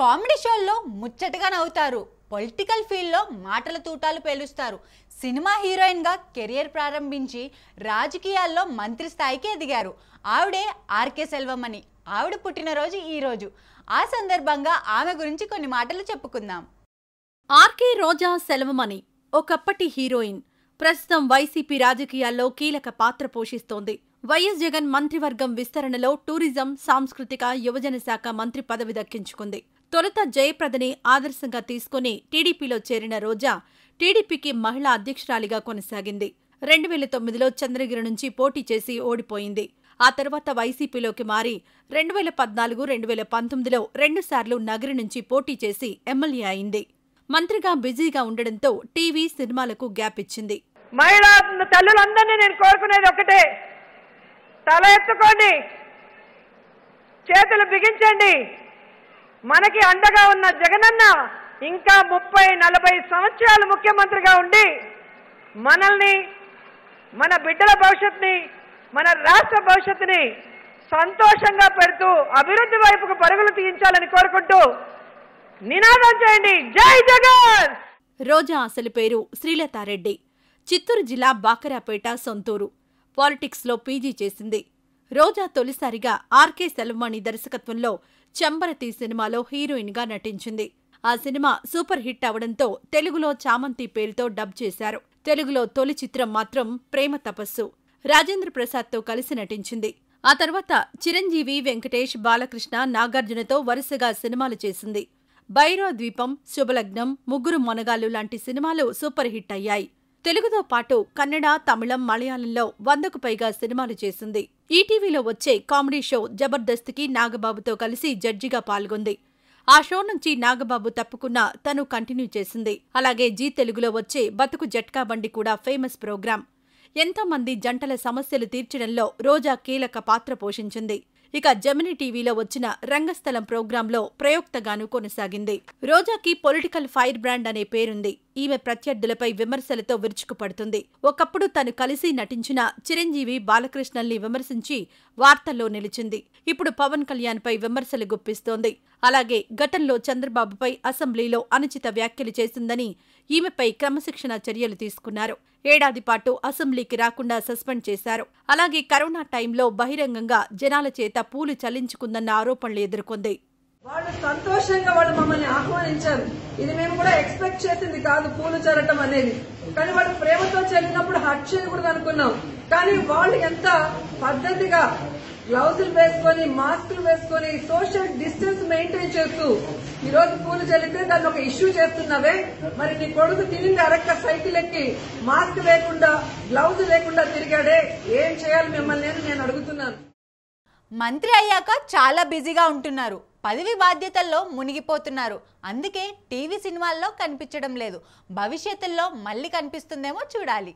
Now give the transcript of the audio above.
comedy షోల్లో ముచ్చటగా నవ్వుతారు political ఫీల్డ్లో మాటల తూటాలు పేలుస్తారు సినిమా హీరోయిన్గా కెరియర్ ప్రారంభించి రాజకీయాల్లో మంత్రి స్థాయికి ఎదిగారు ఆవిడే ఆర్కే సెల్వమణి ఆవిడ పుట్టినరోజు ఈరోజు ఆ సందర్భంగా ఆమె గురించి కొన్ని మాటలు చెప్పుకుందాం ఆర్కే రోజా సెల్వమణి ఒకప్పటి హీరోయిన్ ప్రస్తుతం వైసీపీ రాజకీయాల్లో కీలక పాత్ర పోషిస్తోంది వైఎస్ జగన్ మంత్రివర్గం విస్తరణలో టూరిజం సాంస్కృతిక యువజన శాఖ మంత్రి పదవి దక్కించుకుంది తొలుత జయప్రదని ఆదర్శంగా తీసుకుని టీడీపీలో చేరిన రోజా టీడీపీకి మహిళా అధ్యక్షురాలిగా కొనసాగింది రెండు వేల తొమ్మిదిలో చంద్రగిరి నుంచి పోటీ చేసి ఓడిపోయింది ఆ తర్వాత వైసీపీలోకి మారి రెండు వేల పద్నాలుగు రెండు వేల పంతొమ్మిదిలో రెండుసార్లు నగరి నుంచి పోటీ చేసి ఎమ్మెల్యే అయింది మంత్రిగా బిజీగా ఉండడంతో టీవీ సినిమాలకు గ్యాప్ ఇచ్చింది మహిళా తల్లులందరినీ నేను కోరుకునేది ఒకటే తల ఎత్తుకోండి చేతులు బిగించండి మనకి అండగా ఉన్న జగనన్న ఇంకా ముప్పై నలభై సంవత్సరాలు ముఖ్యమంత్రిగా ఉండి మనల్ని మన బిడ్డల భవిష్యత్ని మన రాష్ట్ర భవిష్యత్తుని సంతోషంగా పెడుతూ అభివృద్ధి వైపుకు పరుగులు తీయించాలని కోరుకుంటూ నినాదం చేయండి జై జగన్ రోజా అసలు పేరు శ్రీలతారెడ్డి చిత్తూరు జిల్లా బాకరాపేట సొంతూరు పాలిటిక్స్లో పీజీ చేసింది రోజా తొలిసారిగా ఆర్కే సెల్వమణి దర్శకత్వంలో చంబరతి సినిమాలో హీరోయిన్ గా నటించింది ఆ సినిమా సూపర్ హిట్ అవడంతో తెలుగులో చామంతి పేరుతో డబ్ చేశారు తెలుగులో తొలి చిత్రం మాత్రం ప్రేమ తపస్సు రాజేంద్ర ప్రసాద్తో కలిసి నటించింది ఆ తర్వాత చిరంజీవి వెంకటేష్ బాలకృష్ణ నాగార్జునతో వరుసగా సినిమాలు చేసింది బైరో ద్వీపం శుభలగ్నం ముగ్గురు మొనగాలు లాంటి సినిమాలు సూపర్ హిట్ అయ్యాయి తెలుగుతో పాటు కన్నడ తమిళం మలయాళంలో వందకు పైగా సినిమాలు చేసింది ఈటీవీలో వచ్చే కామెడీ షో జబర్దస్త్కి నాగబాబుతో కలిసి జడ్జిగా పాల్గొంది ఆ షో నుంచి నాగబాబు తప్పుకున్నా తను కంటిన్యూ చేసింది అలాగే జీ తెలుగులో వచ్చే బతుకు జట్కా బండి కూడా ఫేమస్ ప్రోగ్రాం ఎంతోమంది జంటల సమస్యలు తీర్చడంలో రోజా కీలక పాత్ర పోషించింది ఇక జమిని టీవీలో వచ్చిన రంగస్థలం ప్రోగ్రాంలో ప్రయోక్తగాను కొనసాగింది రోజాకి పొలిటికల్ ఫైర్ బ్రాండ్ అనే పేరుంది ఈమె ప్రత్యర్థులపై విమర్శలతో విరుచుకుపడుతుంది ఒకప్పుడు తను కలిసి నటించిన చిరంజీవి బాలకృష్ణల్ని విమర్శించి వార్తల్లో నిలిచింది ఇప్పుడు పవన్ కళ్యాణ్పై విమర్శలు గుప్పిస్తోంది అలాగే గతంలో చంద్రబాబుపై అసెంబ్లీలో అనుచిత వ్యాఖ్యలు చేసిందని ఈమెపై క్రమశిక్షణ చర్యలు తీసుకున్నారు ఏడాది పాటు అసెంబ్లీకి రాకుండా సస్పెండ్ చేశారు అలాగే కరోనా టైంలో బహిరంగంగా జనాల చేత పూలు చలించుకుందన్న ఆరోపణలు ఎదుర్కొంది వాళ్ళు సంతోషంగా వాళ్ళు మమ్మల్ని ఆహ్వానించారు ఇది మేము కూడా ఎక్స్పెక్ట్ చేసింది కాదు పూలు చల్లటం అనేది కానీ వాళ్ళు ప్రేమతో చల్లినప్పుడు హర్ట్ చేయకూడదు అనుకున్నాం కానీ వాళ్ళు ఎంత పద్ధతిగా గ్లౌజులు వేసుకొని మాస్కులు వేసుకొని సోషల్ డిస్టెన్స్ మెయింటైన్ చేస్తూ ఈ రోజు పూలు చల్లితే దాన్ని ఒక ఇష్యూ చేస్తున్నావే మరి నీ కొడుకు తిరిగి అరక్క సైకిల్ ఎక్కి మాస్క్ లేకుండా గ్లౌజ్ లేకుండా తిరిగాడే ఏం చేయాలి మిమ్మల్ని నేను అడుగుతున్నాను మంత్రి అయ్యాక చాలా బిజీగా ఉంటున్నారు పదవి బాధ్యతల్లో మునిగిపోతున్నారు అందుకే టీవీ సినిమాల్లో కనిపించడం లేదు భవిష్యత్తులో మళ్ళీ కనిపిస్తుందేమో చూడాలి